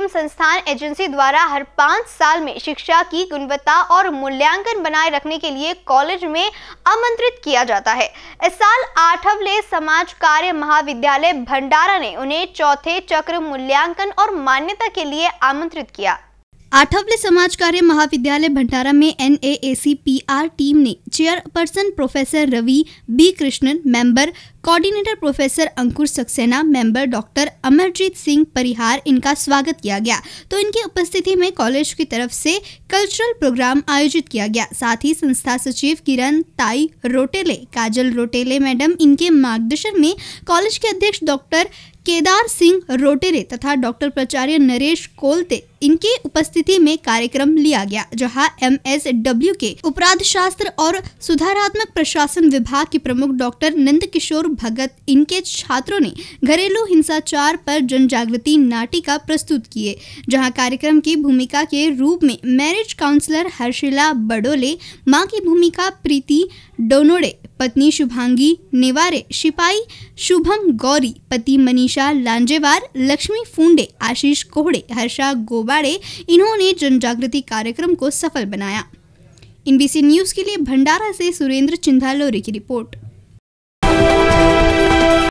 मुस्लिम संस्थान एजेंसी द्वारा हर पाँच साल में शिक्षा की गुणवत्ता और मूल्यांकन बनाए रखने के लिए कॉलेज में आमंत्रित किया जाता है इस साल आठवले समाज कार्य महाविद्यालय भंडारा ने उन्हें चौथे चक्र मूल्यांकन और मान्यता के लिए आमंत्रित किया आठवले समाज कार्य महाविद्यालय भंडारा में एन ए टीम ने chairperson professor Ravi B Krishnan member coordinator professor Ankur Saxena member doctor Amarjeet Singh Parihar इनका स्वागत किया गया तो इनकी उपस्थिति में कॉलेज की तरफ से कल्चरल प्रोग्राम आयोजित किया गया साथ ही संस्था सचिव किरण ताई रोटेले काजल रोटेले मैडम इनके मार्गदर्शन में कॉलेज के अध्यक्ष डॉक्टर केदार सिंह रोटेरे तथा डॉक्टर प्राचार्य नरेश कोलते इनकी उपस्थिति में कार्यक्रम लिया गया जहां डब्ल्यू के उपराध शास्त्र और सुधारात्मक प्रशासन विभाग के प्रमुख डॉक्टर नंद किशोर भगत इनके छात्रों ने घरेलू हिंसाचार पर जागृति नाटिका प्रस्तुत किए जहां कार्यक्रम की भूमिका के रूप में मैरिज काउंसलर हर्षिला बडोले मां की भूमिका प्रीति डोनोड़े पत्नी शुभांगी नेवारे शिपाई शुभम गौरी पति मनीषा लांजेवार लक्ष्मी फूंडे आशीष कोहड़े हर्षा गोबाड़े इन्होंने जन जागृति कार्यक्रम को सफल बनाया इनबीसी न्यूज़ के लिए भंडारा से सुरेंद्र चिंधालोरी की रिपोर्ट